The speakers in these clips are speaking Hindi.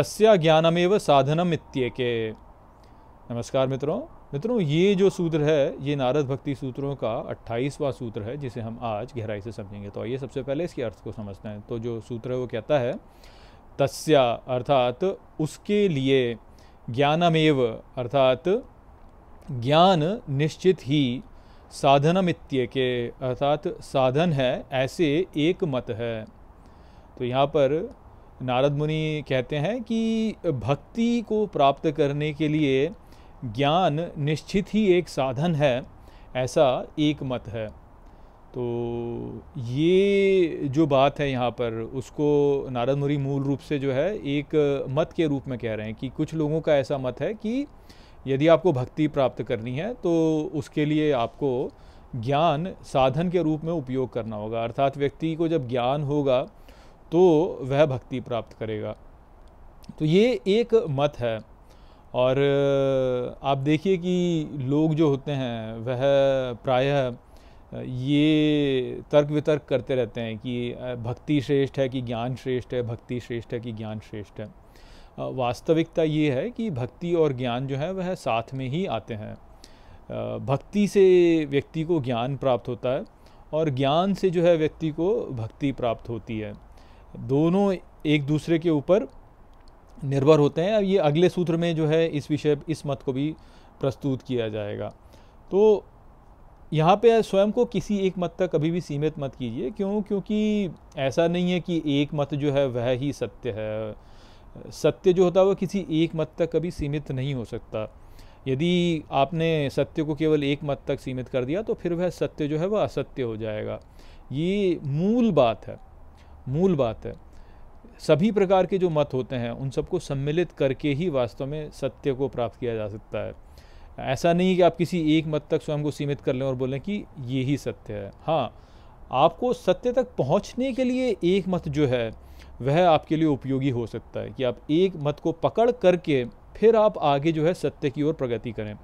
तस्या ज्ञानमेव साधनम इत्येके नमस्कार मित्रों मित्रों ये जो सूत्र है ये नारद भक्ति सूत्रों का अट्ठाईसवां सूत्र है जिसे हम आज गहराई से समझेंगे तो आइए सबसे पहले इसके अर्थ को समझते हैं तो जो सूत्र है वो कहता है तस्या अर्थात उसके लिए ज्ञानमेव अर्थात ज्ञान निश्चित ही साधनम इत्येके अर्थात साधन है ऐसे एक मत है तो यहाँ पर नारद मुनि कहते हैं कि भक्ति को प्राप्त करने के लिए ज्ञान निश्चित ही एक साधन है ऐसा एक मत है तो ये जो बात है यहाँ पर उसको नारद मुनि मूल रूप से जो है एक मत के रूप में कह रहे हैं कि कुछ लोगों का ऐसा मत है कि यदि आपको भक्ति प्राप्त करनी है तो उसके लिए आपको ज्ञान साधन के रूप में उपयोग करना होगा अर्थात व्यक्ति को जब ज्ञान होगा तो वह भक्ति प्राप्त करेगा तो ये एक मत है और आप देखिए कि लोग जो होते हैं वह प्रायः ये तर्क वितर्क करते रहते हैं कि भक्ति श्रेष्ठ है कि ज्ञान श्रेष्ठ है भक्ति श्रेष्ठ है कि ज्ञान श्रेष्ठ है वास्तविकता ये है कि भक्ति और ज्ञान जो है वह साथ में ही आते हैं भक्ति से व्यक्ति को ज्ञान प्राप्त होता है और ज्ञान से जो है व्यक्ति को भक्ति प्राप्त होती है दोनों एक दूसरे के ऊपर निर्भर होते हैं ये अगले सूत्र में जो है इस विषय इस मत को भी प्रस्तुत किया जाएगा तो यहाँ पे स्वयं को किसी एक मत तक कभी भी सीमित मत कीजिए क्यों क्योंकि ऐसा नहीं है कि एक मत जो है वह ही सत्य है सत्य जो होता है वह किसी एक मत तक कभी सीमित नहीं हो सकता यदि आपने सत्य को केवल एक मत तक सीमित कर दिया तो फिर वह सत्य जो है वह असत्य हो जाएगा ये मूल बात है मूल बात है सभी प्रकार के जो मत होते हैं उन सबको सम्मिलित करके ही वास्तव में सत्य को प्राप्त किया जा सकता है ऐसा नहीं कि आप किसी एक मत तक स्वयं को सीमित कर लें और बोलें कि ये ही सत्य है हाँ आपको सत्य तक पहुंचने के लिए एक मत जो है वह आपके लिए उपयोगी हो सकता है कि आप एक मत को पकड़ करके फिर आप आगे जो है सत्य की ओर प्रगति करें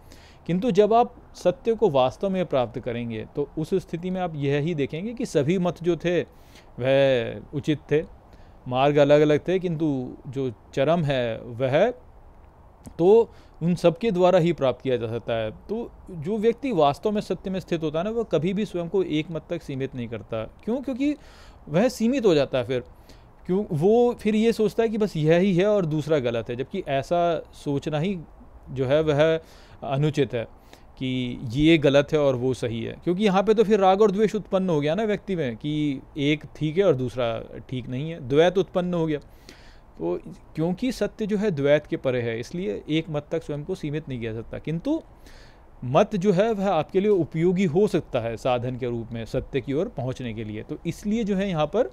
किंतु जब आप सत्य को वास्तव में प्राप्त करेंगे तो उस स्थिति में आप यह ही देखेंगे कि सभी मत जो थे वह उचित थे मार्ग अलग अलग थे किंतु जो चरम है वह तो उन सबके द्वारा ही प्राप्त किया जा सकता है तो जो व्यक्ति वास्तव में सत्य में स्थित होता है ना वह कभी भी स्वयं को एक मत तक सीमित नहीं करता क्यों क्योंकि वह सीमित हो जाता है फिर क्यों वो फिर ये सोचता है कि बस यह ही है और दूसरा गलत है जबकि ऐसा सोचना ही जो है वह अनुचित है कि ये गलत है और वो सही है क्योंकि यहाँ पे तो फिर राग और द्वेष उत्पन्न हो गया ना व्यक्ति में कि एक ठीक है और दूसरा ठीक नहीं है द्वैत उत्पन्न हो गया तो क्योंकि सत्य जो है द्वैत के परे है इसलिए एक मत तक स्वयं को सीमित नहीं किया सकता किंतु मत जो है वह आपके लिए उपयोगी हो सकता है साधन के रूप में सत्य की ओर पहुंचने के लिए तो इसलिए जो है यहाँ पर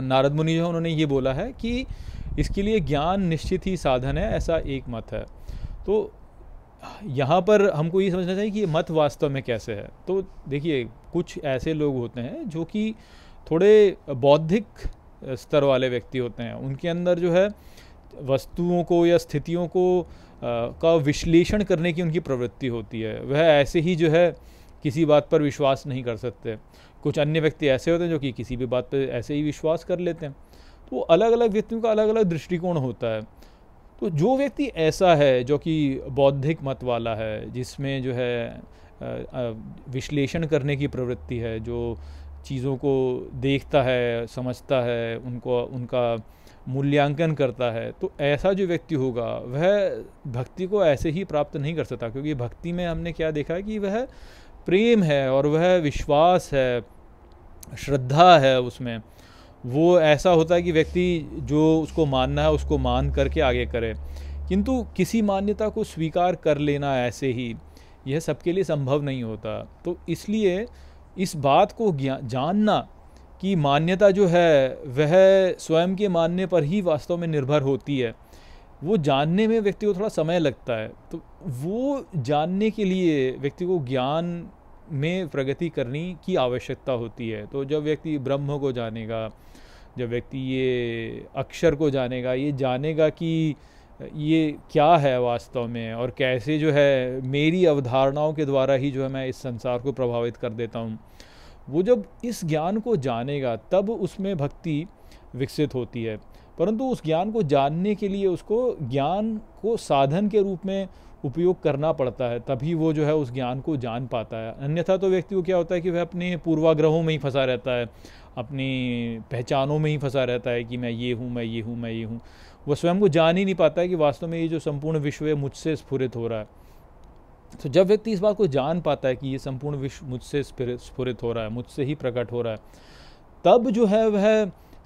नारद मुनि जो है उन्होंने ये बोला है कि इसके लिए ज्ञान निश्चित ही साधन है ऐसा एक मत है तो यहाँ पर हमको ये समझना चाहिए कि ये मत वास्तव में कैसे है तो देखिए कुछ ऐसे लोग होते हैं जो कि थोड़े बौद्धिक स्तर वाले व्यक्ति होते हैं उनके अंदर जो है वस्तुओं को या स्थितियों को आ, का विश्लेषण करने की उनकी प्रवृत्ति होती है वह ऐसे ही जो है किसी बात पर विश्वास नहीं कर सकते कुछ अन्य व्यक्ति ऐसे होते हैं जो कि किसी भी बात पर ऐसे ही विश्वास कर लेते हैं तो अलग अलग व्यक्तियों का अलग अलग दृष्टिकोण होता है तो जो व्यक्ति ऐसा है जो कि बौद्धिक मत वाला है जिसमें जो है विश्लेषण करने की प्रवृत्ति है जो चीज़ों को देखता है समझता है उनको उनका मूल्यांकन करता है तो ऐसा जो व्यक्ति होगा वह भक्ति को ऐसे ही प्राप्त नहीं कर सकता क्योंकि भक्ति में हमने क्या देखा है कि वह प्रेम है और वह विश्वास है श्रद्धा है उसमें वो ऐसा होता है कि व्यक्ति जो उसको मानना है उसको मान करके आगे करे किंतु किसी मान्यता को स्वीकार कर लेना ऐसे ही यह सबके लिए संभव नहीं होता तो इसलिए इस बात को जानना कि मान्यता जो है वह स्वयं के मानने पर ही वास्तव में निर्भर होती है वो जानने में व्यक्ति को थोड़ा समय लगता है तो वो जानने के लिए व्यक्ति को ज्ञान में प्रगति करने की आवश्यकता होती है तो जब व्यक्ति ब्रह्म को जानेगा जब व्यक्ति ये अक्षर को जानेगा ये जानेगा कि ये क्या है वास्तव में और कैसे जो है मेरी अवधारणाओं के द्वारा ही जो है मैं इस संसार को प्रभावित कर देता हूँ वो जब इस ज्ञान को जानेगा तब उसमें भक्ति विकसित होती है परंतु उस ज्ञान को जानने के लिए उसको ज्ञान को साधन के रूप में उपयोग करना पड़ता है तभी वो जो है उस ज्ञान को जान पाता है अन्यथा तो व्यक्ति को क्या होता है कि वह अपने पूर्वाग्रहों में ही फंसा रहता है अपनी पहचानों में ही फंसा रहता है कि मैं ये हूँ मैं ये हूँ मैं ये हूँ वह स्वयं को जान ही नहीं पाता है कि वास्तव में ये जो संपूर्ण विश्व है मुझसे स्फुरित हो रहा है तो जब व्यक्ति इस बात को जान पाता है कि ये संपूर्ण विश्व मुझसे स्फुरित हो रहा है मुझसे ही प्रकट हो रहा है तब जो है वह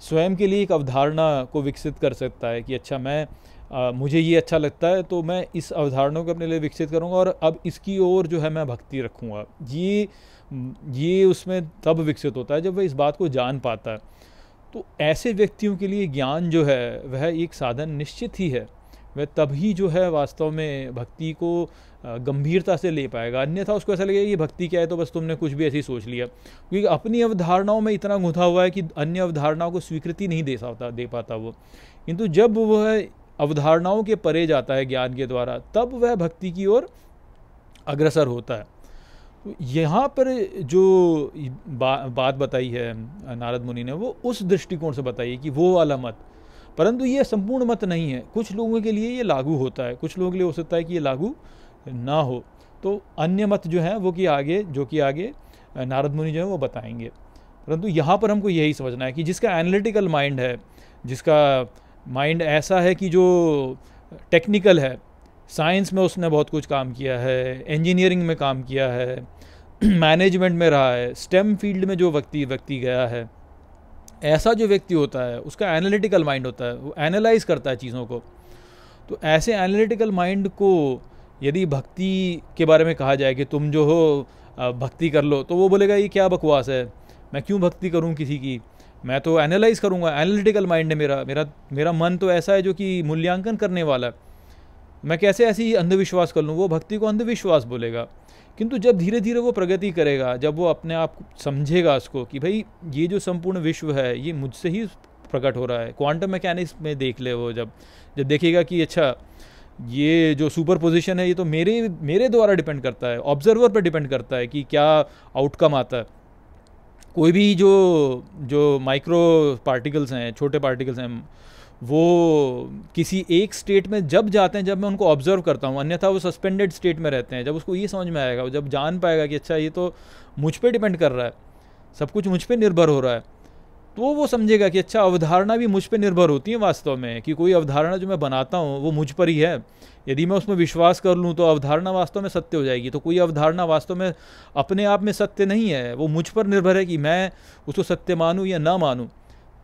स्वयं के लिए एक अवधारणा को विकसित कर सकता है कि अच्छा मैं आ, मुझे ये अच्छा लगता है तो मैं इस अवधारणा को अपने लिए विकसित करूँगा और अब इसकी ओर जो है मैं भक्ति रखूँगा ये ये उसमें तब विकसित होता है जब वह इस बात को जान पाता है तो ऐसे व्यक्तियों के लिए ज्ञान जो है वह एक साधन निश्चित ही है वह तभी जो है वास्तव में भक्ति को गंभीरता से ले पाएगा अन्यथा उसको ऐसा लगेगा कि भक्ति क्या है तो बस तुमने कुछ भी ऐसी सोच लिया क्योंकि अपनी अवधारणाओं में इतना घुथा हुआ है कि अन्य अवधारणाओं को स्वीकृति नहीं दे सकता दे पाता वो किंतु जब वह अवधारणाओं के परे जाता है ज्ञान के द्वारा तब वह भक्ति की ओर अग्रसर होता है तो यहाँ पर जो बा, बात बताई है नारद मुनि ने वो उस दृष्टिकोण से बताई कि वो वाला मत परंतु ये संपूर्ण मत नहीं है कुछ लोगों के लिए ये लागू होता है कुछ लोगों के लिए हो सकता है कि ये लागू ना हो तो अन्य मत जो है वो कि आगे जो कि आगे नारद मुनि जो है वो बताएंगे परंतु यहाँ पर हमको यही समझना है कि जिसका एनालिटिकल माइंड है जिसका माइंड ऐसा है कि जो टेक्निकल है साइंस में उसने बहुत कुछ काम किया है इंजीनियरिंग में काम किया है मैनेजमेंट में रहा है स्टेम फील्ड में जो व्यक्ति व्यक्ति गया है ऐसा जो व्यक्ति होता है उसका एनालिटिकल माइंड होता है वो एनालाइज करता है चीज़ों को तो ऐसे एनालिटिकल माइंड को यदि भक्ति के बारे में कहा जाए कि तुम जो हो भक्ति कर लो तो वो बोलेगा ये क्या बकवास है मैं क्यों भक्ति करूँ किसी की मैं तो एनालाइज करूँगा एनालिटिकल माइंड है मेरा मेरा मेरा मन तो ऐसा है जो कि मूल्यांकन करने वाला है मैं कैसे ऐसी अंधविश्वास कर लूँ वो भक्ति को अंधविश्वास बोलेगा किंतु जब धीरे धीरे वो प्रगति करेगा जब वो अपने आप समझेगा उसको कि भाई ये जो संपूर्ण विश्व है ये मुझसे ही प्रकट हो रहा है क्वांटम मैकेनिक्स में देख ले वो जब जब देखेगा कि अच्छा ये जो सुपर पोजिशन है ये तो मेरे मेरे द्वारा डिपेंड करता है ऑब्जर्वर पर डिपेंड करता है कि क्या आउटकम आता है कोई भी जो जो माइक्रो पार्टिकल्स हैं छोटे पार्टिकल्स हैं वो किसी एक स्टेट में जब जाते हैं जब मैं उनको ऑब्जर्व करता हूँ अन्यथा वो सस्पेंडेड स्टेट में रहते हैं जब उसको ये समझ में आएगा जब जान पाएगा कि अच्छा ये तो मुझ पर डिपेंड कर रहा है सब कुछ मुझ पर निर्भर हो रहा है तो वो समझेगा कि अच्छा अवधारणा भी मुझ पर निर्भर होती है वास्तव में कि कोई अवधारणा जो मैं बनाता हूँ वो मुझ पर ही है यदि मैं उसमें विश्वास कर लूँ तो अवधारणा वास्तव में सत्य हो जाएगी तो कोई अवधारणा वास्तव में अपने आप में सत्य नहीं है वो मुझ पर निर्भर है कि मैं उसको सत्य मानूँ या ना मानूँ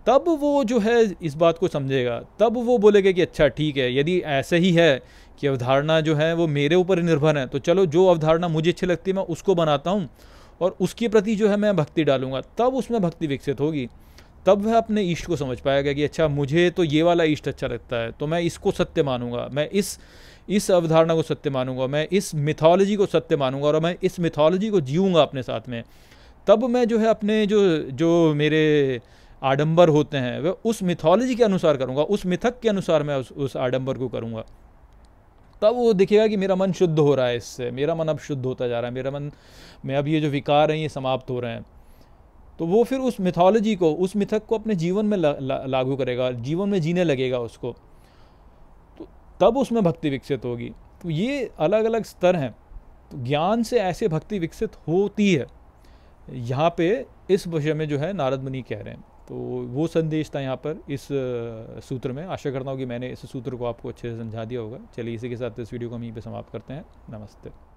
तब वो जो है इस बात को समझेगा तब वो बोलेगा कि अच्छा ठीक है यदि ऐसे ही है कि अवधारणा जो है वो मेरे ऊपर निर्भर है तो चलो जो अवधारणा मुझे अच्छी लगती है मैं उसको बनाता हूँ और उसके प्रति जो है मैं भक्ति डालूंगा तब उसमें भक्ति विकसित होगी तब वह अपने इष्ट को समझ पाएगा कि अच्छा मुझे तो ये वाला इष्ट अच्छा लगता है तो मैं इसको सत्य मानूंगा मैं इस इस अवधारणा को सत्य मानूंगा मैं इस मिथोलॉजी को सत्य मानूंगा और मैं इस मिथोलॉजी को जीऊँगा अपने साथ में तब मैं जो है अपने जो जो मेरे आडंबर होते हैं वह उस मिथोलॉजी के अनुसार करूँगा उस मिथक के अनुसार मैं उस उस आडंबर को करूँगा तब वो दिखेगा कि मेरा मन शुद्ध हो रहा है इससे मेरा मन अब शुद्ध होता जा रहा है मेरा मन में अब ये जो विकार हैं ये समाप्त हो रहे हैं तो वो फिर उस मिथोलॉजी को उस मिथक को अपने जीवन में ला, ला, लागू करेगा जीवन में जीने लगेगा उसको तो तब उसमें भक्ति विकसित होगी तो ये अलग अलग स्तर हैं तो ज्ञान से ऐसे भक्ति विकसित होती है यहाँ पे इस विषय में जो है नारद मुनि कह रहे हैं तो वो संदेश था यहाँ पर इस सूत्र में आशा करता हूँ कि मैंने इस सूत्र को आपको अच्छे से समझा दिया होगा चलिए इसी के साथ इस वीडियो को हम यहीं पर समाप्त करते हैं नमस्ते